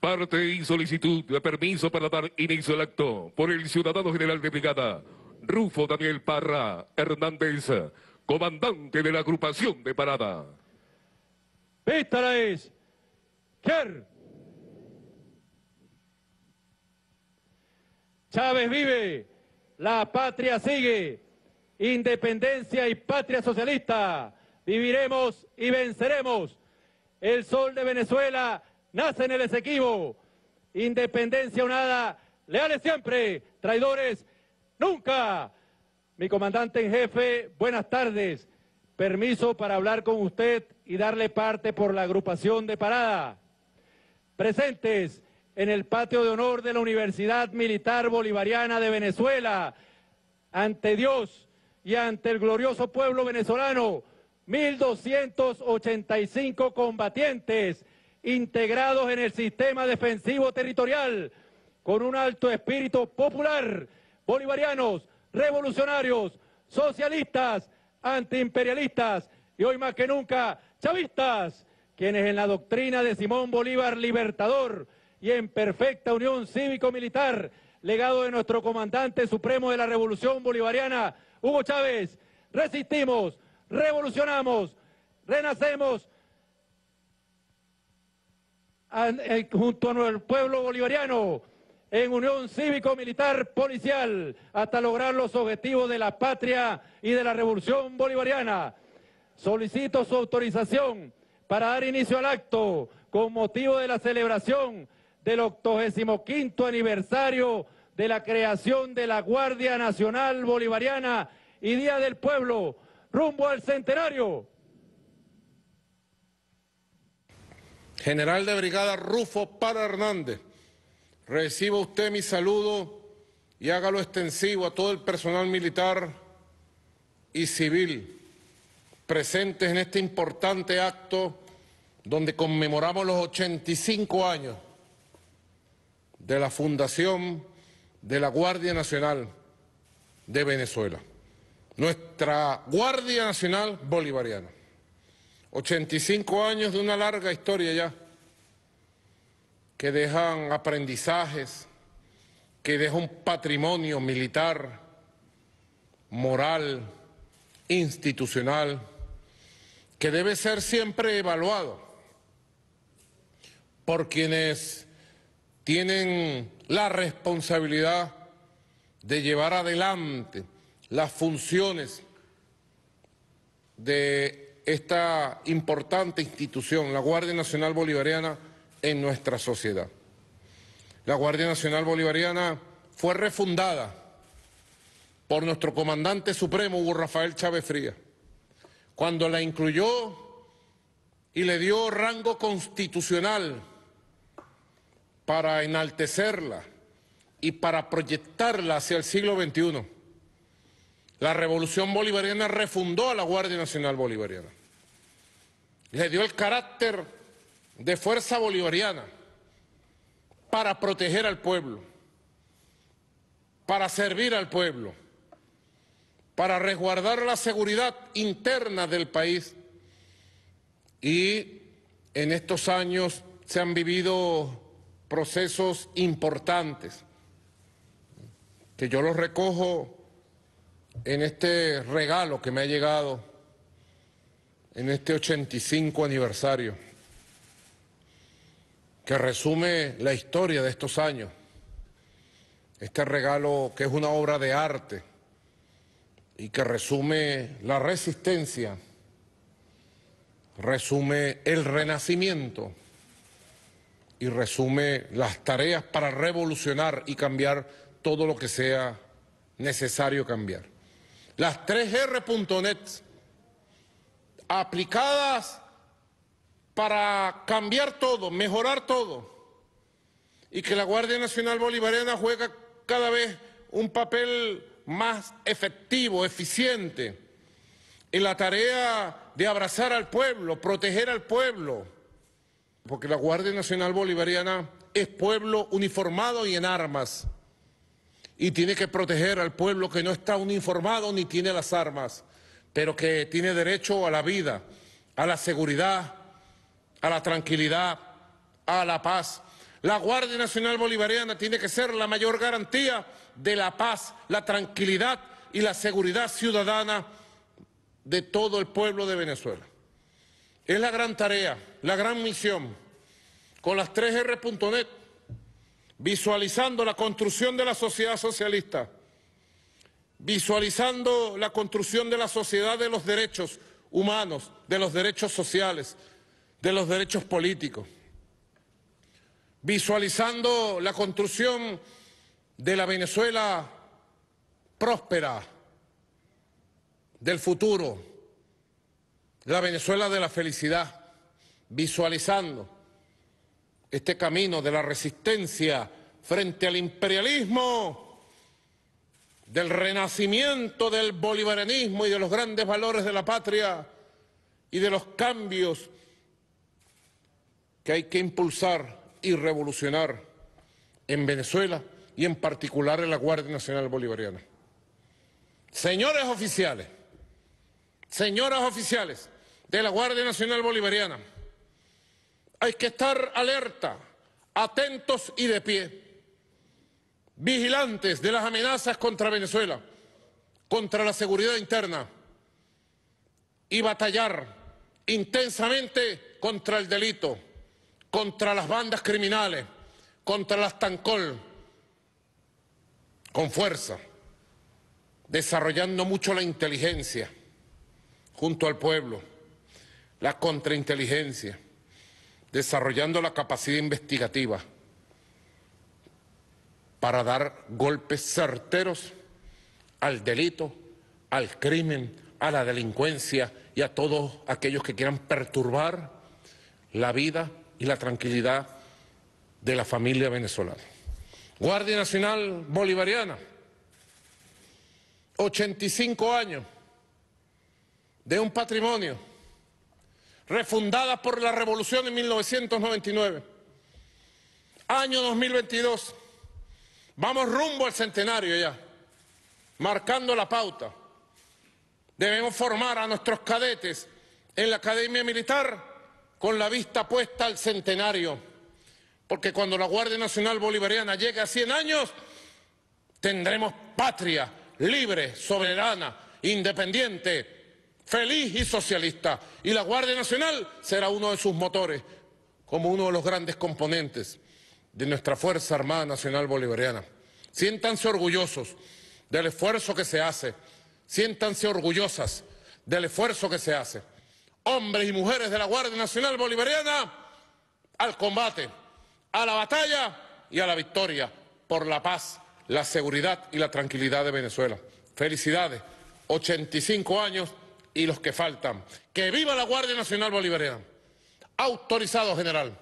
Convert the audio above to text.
Parte y solicitud de permiso para dar inicio al acto por el ciudadano general de brigada, Rufo Daniel Parra Hernández, comandante de la agrupación de parada. la es Ker. Chávez vive, la patria sigue, independencia y patria socialista, viviremos y venceremos. El sol de Venezuela nace en el Esequibo. Independencia unada, leales siempre, traidores nunca. Mi comandante en jefe, buenas tardes. Permiso para hablar con usted y darle parte por la agrupación de parada. Presentes en el patio de honor de la Universidad Militar Bolivariana de Venezuela, ante Dios y ante el glorioso pueblo venezolano, 1.285 combatientes integrados en el sistema defensivo territorial, con un alto espíritu popular, bolivarianos, revolucionarios, socialistas, antiimperialistas y hoy más que nunca chavistas, quienes en la doctrina de Simón Bolívar libertador y en perfecta unión cívico-militar, legado de nuestro comandante supremo de la revolución bolivariana, Hugo Chávez, resistimos, revolucionamos, renacemos eh, junto al pueblo bolivariano en unión cívico-militar policial hasta lograr los objetivos de la patria y de la revolución bolivariana. Solicito su autorización para dar inicio al acto con motivo de la celebración del 85 aniversario de la creación de la Guardia Nacional Bolivariana y Día del Pueblo, rumbo al centenario. General de Brigada Rufo Para Hernández, reciba usted mi saludo y hágalo extensivo a todo el personal militar y civil presentes en este importante acto donde conmemoramos los 85 años de la fundación de la Guardia Nacional de Venezuela, nuestra Guardia Nacional Bolivariana. 85 años de una larga historia ya, que dejan aprendizajes, que dejan un patrimonio militar, moral, institucional, que debe ser siempre evaluado por quienes tienen la responsabilidad de llevar adelante las funciones de esta importante institución, la Guardia Nacional Bolivariana, en nuestra sociedad. La Guardia Nacional Bolivariana fue refundada por nuestro comandante supremo, Hugo Rafael Chávez Frías, cuando la incluyó y le dio rango constitucional para enaltecerla y para proyectarla hacia el siglo XXI. La revolución bolivariana refundó a la Guardia Nacional Bolivariana. Le dio el carácter de fuerza bolivariana para proteger al pueblo, para servir al pueblo, para resguardar la seguridad interna del país. Y en estos años se han vivido procesos importantes, que yo los recojo en este regalo que me ha llegado, en este 85 aniversario, que resume la historia de estos años, este regalo que es una obra de arte y que resume la resistencia, resume el renacimiento y resume las tareas para revolucionar y cambiar todo lo que sea necesario cambiar las 3R.net, aplicadas para cambiar todo, mejorar todo, y que la Guardia Nacional Bolivariana juega cada vez un papel más efectivo, eficiente, en la tarea de abrazar al pueblo, proteger al pueblo, porque la Guardia Nacional Bolivariana es pueblo uniformado y en armas y tiene que proteger al pueblo que no está uniformado ni tiene las armas, pero que tiene derecho a la vida, a la seguridad, a la tranquilidad, a la paz. La Guardia Nacional Bolivariana tiene que ser la mayor garantía de la paz, la tranquilidad y la seguridad ciudadana de todo el pueblo de Venezuela. Es la gran tarea, la gran misión. Con las 3R.net visualizando la construcción de la sociedad socialista, visualizando la construcción de la sociedad de los derechos humanos, de los derechos sociales, de los derechos políticos, visualizando la construcción de la Venezuela próspera, del futuro, la Venezuela de la felicidad, visualizando este camino de la resistencia frente al imperialismo, del renacimiento del bolivarianismo y de los grandes valores de la patria y de los cambios que hay que impulsar y revolucionar en Venezuela y en particular en la Guardia Nacional Bolivariana. Señores oficiales, señoras oficiales de la Guardia Nacional Bolivariana, hay que estar alerta, atentos y de pie, vigilantes de las amenazas contra Venezuela, contra la seguridad interna y batallar intensamente contra el delito, contra las bandas criminales, contra las tancol, con fuerza, desarrollando mucho la inteligencia junto al pueblo, la contrainteligencia desarrollando la capacidad investigativa para dar golpes certeros al delito, al crimen, a la delincuencia y a todos aquellos que quieran perturbar la vida y la tranquilidad de la familia venezolana. Guardia Nacional Bolivariana, 85 años de un patrimonio refundada por la revolución en 1999. Año 2022. Vamos rumbo al centenario ya, marcando la pauta. Debemos formar a nuestros cadetes en la Academia Militar con la vista puesta al centenario, porque cuando la Guardia Nacional Bolivariana llegue a 100 años, tendremos patria libre, soberana, independiente, feliz y socialista. Y la Guardia Nacional será uno de sus motores, como uno de los grandes componentes de nuestra Fuerza Armada Nacional Bolivariana. Siéntanse orgullosos del esfuerzo que se hace, siéntanse orgullosas del esfuerzo que se hace. Hombres y mujeres de la Guardia Nacional Bolivariana, al combate, a la batalla y a la victoria por la paz, la seguridad y la tranquilidad de Venezuela. Felicidades, 85 años y los que faltan. ¡Que viva la Guardia Nacional Bolivariana! Autorizado, general.